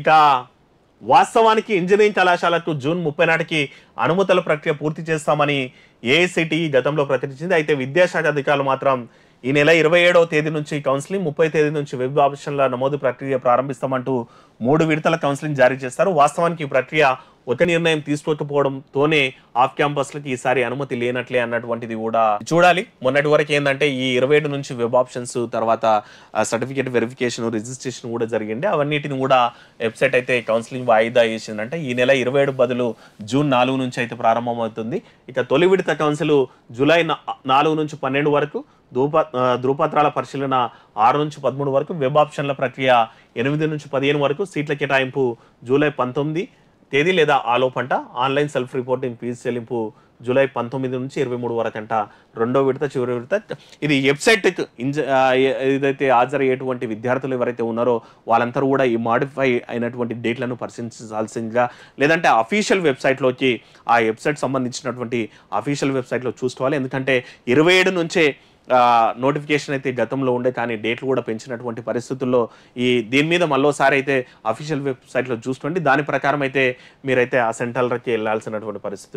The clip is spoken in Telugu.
ఇక వాస్తవానికి ఇంజనీరింగ్ కళాశాలకు జూన్ ముప్పై నాటికి అనుమతుల ప్రక్రియ పూర్తి చేస్తామని ఏఐసిటి గతంలో ప్రకటించింది అయితే విద్యాశాఖ అధికారులు మాత్రం ఈ నెల ఇరవై ఏడవ తేదీ నుంచి కౌన్సిలింగ్ ముప్పై తేదీ నుంచి వెబ్ ఆప్షన్ల నమోదు ప్రక్రియ ప్రారంభిస్తామంటూ మూడు విడతల కౌన్సిలింగ్ జారీ చేస్తారు వాస్తవానికి ఈ ప్రక్రియ ఒక నిర్ణయం తీసుకోకపోవడంతోనే ఆఫ్ క్యాంపస్లకి ఈసారి అనుమతి లేనట్లే అన్నటువంటిది కూడా చూడాలి మొన్నటి వరకు ఏంటంటే ఈ ఇరవై ఏడు నుంచి వెబ్ ఆప్షన్స్ తర్వాత సర్టిఫికేట్ వెరిఫికేషన్ రిజిస్ట్రేషన్ కూడా జరిగింది అవన్నిటిని కూడా వెబ్సైట్ అయితే కౌన్సిలింగ్ వాయిదా వేసిందంటే ఈ నెల ఇరవై ఏడు బదులు జూన్ నాలుగు నుంచి అయితే ప్రారంభమవుతుంది ఇక తొలి విడత కౌన్సిల్ జూలై నాలుగు నుంచి పన్నెండు వరకు ధృప ధృవపత్రాల పరిశీలన ఆరు నుంచి పదమూడు వరకు వెబ్ ఆప్షన్ల ప్రక్రియ ఎనిమిది నుంచి పదిహేను వరకు సీట్ల కేటాయింపు జూలై పంతొమ్మిది తేదీ లేదా ఆలోపంట ఆన్లైన్ సెల్ఫ్ రిపోర్టింగ్ ఫీజు చెల్లింపు జూలై పంతొమ్మిది నుంచి ఇరవై మూడు వరకు అంట రెండో విడత చివరి విడత ఇది వెబ్సైట్ ఇంజ ఏదైతే హాజరయ్యేటువంటి విద్యార్థులు ఎవరైతే ఉన్నారో వాళ్ళందరూ కూడా ఈ మాడిఫై అయినటువంటి డేట్లను పరిశీలించాల్సిందిగా లేదంటే అఫీషియల్ వెబ్సైట్లోకి ఆ వెబ్సైట్ సంబంధించినటువంటి అఫీషియల్ వెబ్సైట్లో చూసుకోవాలి ఎందుకంటే ఇరవై ఏడు నుంచే నోటిఫికేషన్ అయితే గతంలో ఉండే కానీ డేట్లు కూడా పెంచినటువంటి పరిస్థితుల్లో ఈ దీని మీద మళ్ళోసారి అయితే అఫీషియల్ వెబ్సైట్లో చూసుకోండి దాని ప్రకారం అయితే మీరైతే ఆ సెంట్రల్కి వెళ్ళాల్సినటువంటి పరిస్థితి